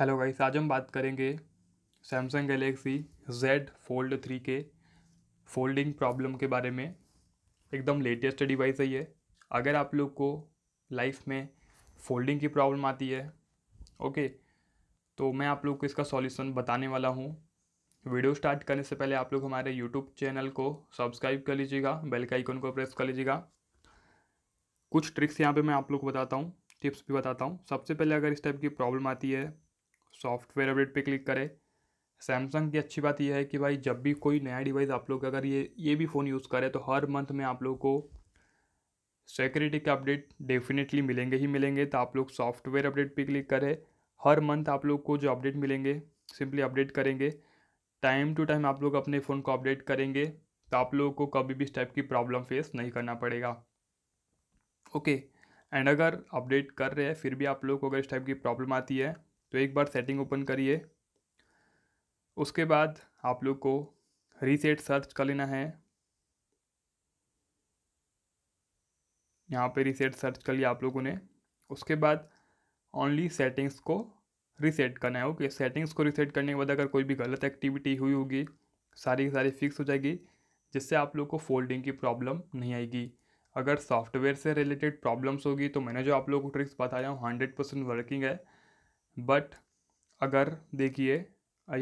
hello guys आज हम बात करेंगे Samsung Galaxy Z fold three के फोल्डिंग प्रॉब्लम के बारे में एकदम लेटेस्ट डिवाइस है ये अगर आप लोग को लाइफ में फोल्डिंग की प्रॉब्लम आती है ओके तो मैं आप लोग को इसका सॉल्यूशन बताने वाला हूँ वीडियो स्टार्ट करने से पहले आप लोग हमारे यूट्यूब चैनल को सब्सक्राइब कर लीजिएगा बेल का आइकन को प्रेस कर लीजिएगा कुछ ट्रिक्स यहाँ पे मैं आप लोग को बताता हूँ टिप्स भी बताता हूँ सबसे पहले अगर इस टाइप की प्रॉब्लम आती है सॉफ्टवेयर अपडेट पे क्लिक करें सैमसंग की अच्छी बात यह है कि भाई जब भी कोई नया डिवाइस आप लोग अगर ये ये भी फ़ोन यूज़ करें तो हर मंथ में आप लोग को सिक्योरिटी के अपडेट डेफिनेटली मिलेंगे ही मिलेंगे तो आप लोग सॉफ्टवेयर अपडेट पे क्लिक करें हर मंथ आप लोग को जो अपडेट मिलेंगे सिंपली अपडेट करेंगे टाइम टू टाइम आप लोग अपने फ़ोन को अपडेट करेंगे तो आप लोगों को कभी भी इस टाइप की प्रॉब्लम फेस नहीं करना पड़ेगा ओके एंड अगर अपडेट कर रहे हैं फिर भी आप लोग को अगर इस टाइप की प्रॉब्लम आती है तो एक बार सेटिंग ओपन करिए उसके बाद आप लोग को रीसेट सर्च कर लेना है यहाँ पे रीसेट सर्च कर लिया आप लोगों ने उसके बाद ओनली सेटिंग्स को रीसेट करना है ओके सेटिंग्स को रीसेट करने के बाद अगर कोई भी गलत एक्टिविटी हुई होगी सारी की सारी फिक्स हो जाएगी जिससे आप लोग को फोल्डिंग की प्रॉब्लम नहीं आएगी अगर सॉफ्टवेयर से रिलेटेड प्रॉब्लम्स होगी तो मैंने जो आप लोगों को ट्रिक्स बताया हूँ हंड्रेड परसेंट वर्किंग है बट अगर देखिए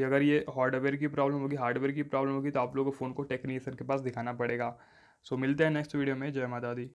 अगर ये हार्डवेयर की प्रॉब्लम होगी हार्डवेयर की प्रॉब्लम होगी तो आप लोगों को फ़ोन को टेक्नीशियन के पास दिखाना पड़ेगा सो so, मिलते हैं नेक्स्ट वीडियो में जय माता दी